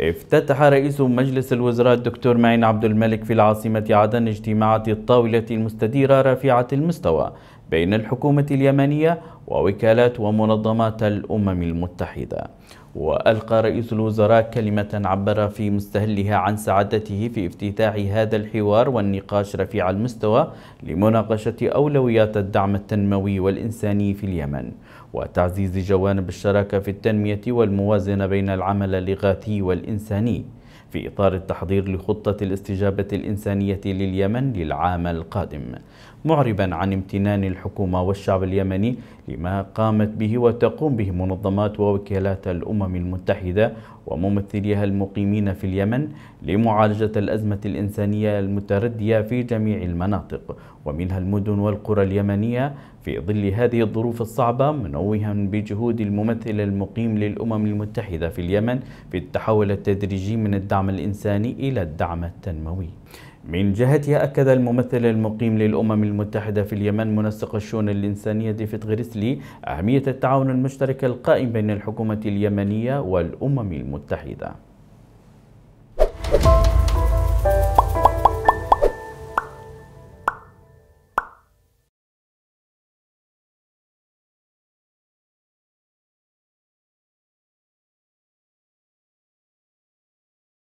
افتتح رئيس مجلس الوزراء الدكتور معين عبد الملك في العاصمة عدن اجتماعات الطاولة المستديرة رفيعة المستوى بين الحكومة اليمنية ووكالات ومنظمات الأمم المتحدة وألقى رئيس الوزراء كلمة عبر في مستهلها عن سعادته في افتتاح هذا الحوار والنقاش رفيع المستوى لمناقشة أولويات الدعم التنموي والإنساني في اليمن وتعزيز جوانب الشراكة في التنمية والموازنة بين العمل الإغاثي والإنساني في إطار التحضير لخطة الاستجابة الإنسانية لليمن للعام القادم معربا عن امتنان الحكومة والشعب اليمني لما قامت به وتقوم به منظمات ووكالات الأمم المتحدة وممثليها المقيمين في اليمن لمعالجة الأزمة الإنسانية المتردية في جميع المناطق ومنها المدن والقرى اليمنية في ظل هذه الظروف الصعبة منوها بجهود الممثل المقيم للأمم المتحدة في اليمن في التحول التدريجي من الدعم الإنساني إلى الدعم التنموي من جهتها أكد الممثل المقيم للأمم المتحدة في اليمن منسق الشؤون الإنسانية ديفيد غريسلي أهمية التعاون المشترك القائم بين الحكومة اليمنية والأمم المتحدة